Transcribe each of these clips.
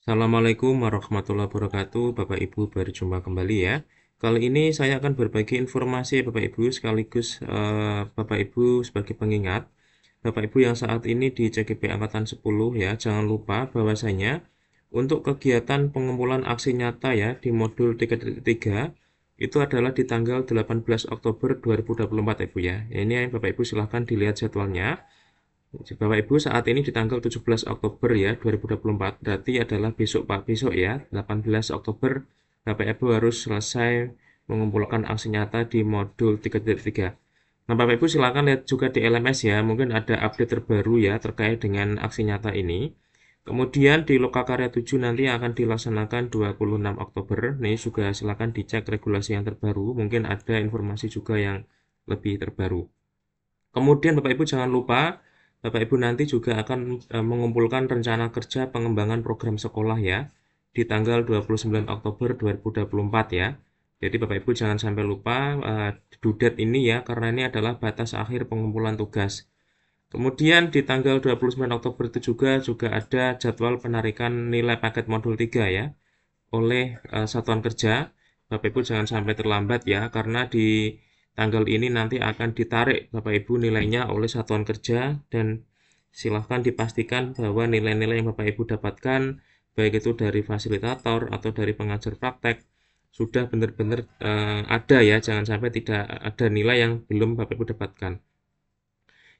Assalamualaikum warahmatullahi wabarakatuh Bapak Ibu berjumpa kembali ya Kali ini saya akan berbagi informasi Bapak Ibu sekaligus eh, Bapak Ibu sebagai pengingat Bapak Ibu yang saat ini di CGP Angkatan 10 ya Jangan lupa bahwasanya untuk kegiatan pengumpulan aksi nyata ya di modul 3.3 itu adalah di tanggal 18 Oktober 2024 Ibu ya Ini Bapak Ibu silahkan dilihat jadwalnya Bapak Ibu saat ini di tanggal 17 Oktober ya 2024 berarti adalah besok Pak besok ya 18 Oktober Bapak Ibu harus selesai mengumpulkan aksi nyata di modul 3.3. Nah Bapak Ibu silakan lihat juga di LMS ya mungkin ada update terbaru ya terkait dengan aksi nyata ini. Kemudian di lokakarya Karya 7 nanti akan dilaksanakan 26 Oktober. Nih juga silakan dicek regulasi yang terbaru, mungkin ada informasi juga yang lebih terbaru. Kemudian Bapak Ibu jangan lupa Bapak Ibu nanti juga akan e, mengumpulkan rencana kerja pengembangan program sekolah ya di tanggal 29 Oktober 2024 ya. Jadi Bapak Ibu jangan sampai lupa uh, e, dudet ini ya karena ini adalah batas akhir pengumpulan tugas. Kemudian di tanggal 29 Oktober itu juga juga ada jadwal penarikan nilai paket modul 3 ya oleh uh, satuan kerja. Bapak Ibu jangan sampai terlambat ya karena di Tanggal ini nanti akan ditarik Bapak Ibu nilainya oleh satuan kerja dan silahkan dipastikan bahwa nilai-nilai yang Bapak Ibu dapatkan baik itu dari fasilitator atau dari pengajar praktek sudah benar-benar uh, ada ya jangan sampai tidak ada nilai yang belum Bapak Ibu dapatkan.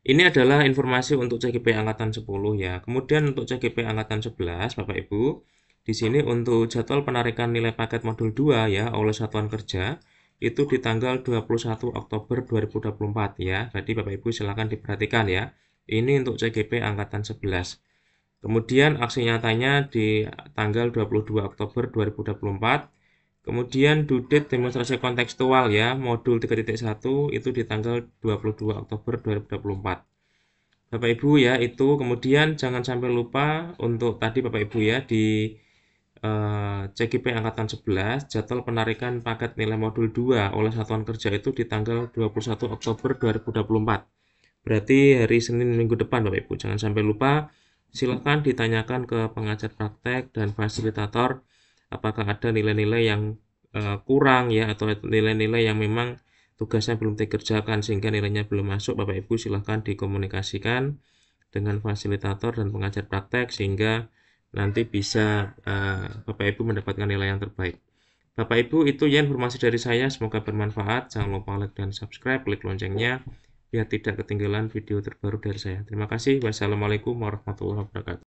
Ini adalah informasi untuk CGP angkatan 10 ya. Kemudian untuk CGP angkatan 11 Bapak Ibu, di sini untuk jadwal penarikan nilai paket modul 2 ya oleh satuan kerja itu di tanggal 21 Oktober 2024 ya. Jadi Bapak Ibu silakan diperhatikan ya. Ini untuk CGP angkatan 11. Kemudian aksi nyatanya di tanggal 22 Oktober 2024. Kemudian dudet demonstrasi kontekstual ya, modul 3.1 itu di tanggal 22 Oktober 2024. Bapak Ibu ya, itu kemudian jangan sampai lupa untuk tadi Bapak Ibu ya di eh, CKP Angkatan 11 jadwal penarikan paket nilai modul 2 oleh Satuan Kerja itu di tanggal 21 Oktober 2024. Berarti hari Senin minggu depan Bapak Ibu. Jangan sampai lupa silakan ditanyakan ke pengajar praktek dan fasilitator apakah ada nilai-nilai yang eh, kurang ya atau nilai-nilai yang memang tugasnya belum dikerjakan sehingga nilainya belum masuk Bapak Ibu silahkan dikomunikasikan dengan fasilitator dan pengajar praktek sehingga nanti bisa uh, Bapak Ibu mendapatkan nilai yang terbaik. Bapak Ibu itu ya informasi dari saya semoga bermanfaat. Jangan lupa like dan subscribe, klik loncengnya biar tidak ketinggalan video terbaru dari saya. Terima kasih. Wassalamualaikum warahmatullahi wabarakatuh.